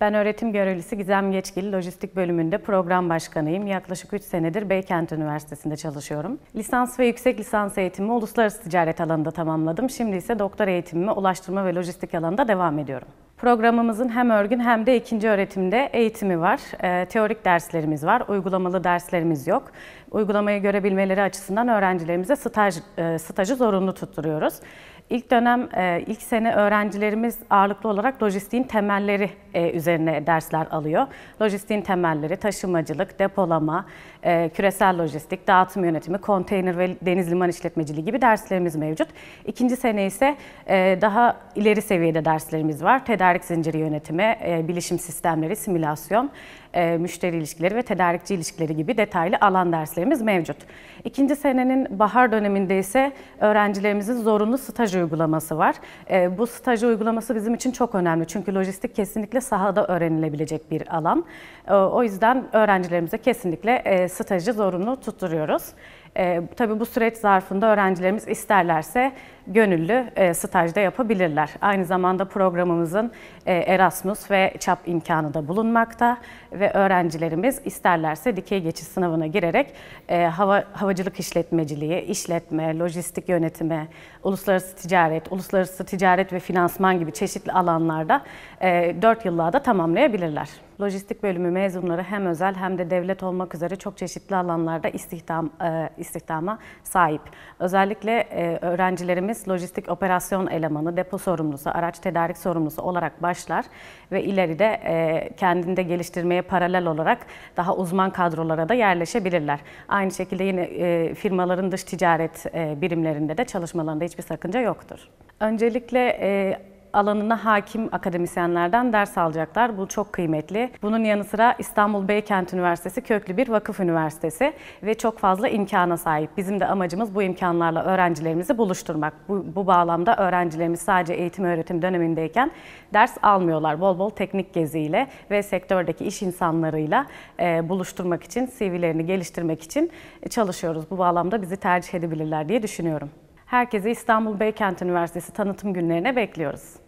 Ben öğretim görevlisi Gizem Geçgil, Lojistik Bölümünde program başkanıyım. Yaklaşık 3 senedir Beykent Üniversitesi'nde çalışıyorum. Lisans ve yüksek lisans eğitimimi uluslararası ticaret alanında tamamladım. Şimdi ise doktor eğitimimi ulaştırma ve lojistik alanında devam ediyorum. Programımızın hem örgün hem de ikinci öğretimde eğitimi var. E, teorik derslerimiz var, uygulamalı derslerimiz yok. Uygulamayı görebilmeleri açısından öğrencilerimize staj, e, stajı zorunlu tutturuyoruz. İlk dönem, e, ilk sene öğrencilerimiz ağırlıklı olarak lojistiğin temelleri e, üzerine dersler alıyor. Lojistiğin temelleri taşımacılık, depolama, e, küresel lojistik, dağıtım yönetimi, konteyner ve deniz liman işletmeciliği gibi derslerimiz mevcut. İkinci sene ise daha ileri seviyede derslerimiz var. Tedarik zinciri yönetimi, bilişim sistemleri, simülasyon, müşteri ilişkileri ve tedarikçi ilişkileri gibi detaylı alan derslerimiz mevcut. İkinci senenin bahar döneminde ise öğrencilerimizin zorunlu staj uygulaması var. E, bu staj uygulaması bizim için çok önemli. Çünkü lojistik kesinlikle sahada öğrenilebilecek bir alan. E, o yüzden öğrencilerimize kesinlikle e, stajı zorunlu tutturuyoruz. E, tabii bu süreç zarfında öğrencilerimiz isterlerse gönüllü e, stajda yapabilirler. Aynı zamanda programımızın e, Erasmus ve ÇAP imkanı da bulunmakta ve öğrencilerimiz isterlerse dikey geçiş sınavına girerek e, hava, havacılık işletmeciliği, işletme, lojistik yönetimi, uluslararası ticaret, uluslararası ticaret ve finansman gibi çeşitli alanlarda e, 4 yıllığa da tamamlayabilirler lojistik bölümü mezunları hem özel hem de devlet olmak üzere çok çeşitli alanlarda istihdam e, istihdama sahip. Özellikle e, öğrencilerimiz lojistik operasyon elemanı, depo sorumlusu, araç tedarik sorumlusu olarak başlar ve ileride e, kendini de geliştirmeye paralel olarak daha uzman kadrolara da yerleşebilirler. Aynı şekilde yine firmaların dış ticaret birimlerinde de çalışmalarında hiçbir sakınca yoktur. Öncelikle alanına hakim akademisyenlerden ders alacaklar. Bu çok kıymetli. Bunun yanı sıra İstanbul Beykent Üniversitesi köklü bir vakıf üniversitesi ve çok fazla imkana sahip. Bizim de amacımız bu imkanlarla öğrencilerimizi buluşturmak. Bu, bu bağlamda öğrencilerimiz sadece eğitim öğretim dönemindeyken ders almıyorlar. Bol bol teknik geziyle ve sektördeki iş insanlarıyla e, buluşturmak için, CV'lerini geliştirmek için çalışıyoruz. Bu bağlamda bizi tercih edebilirler diye düşünüyorum. Herkese İstanbul Beykent Üniversitesi tanıtım günlerine bekliyoruz.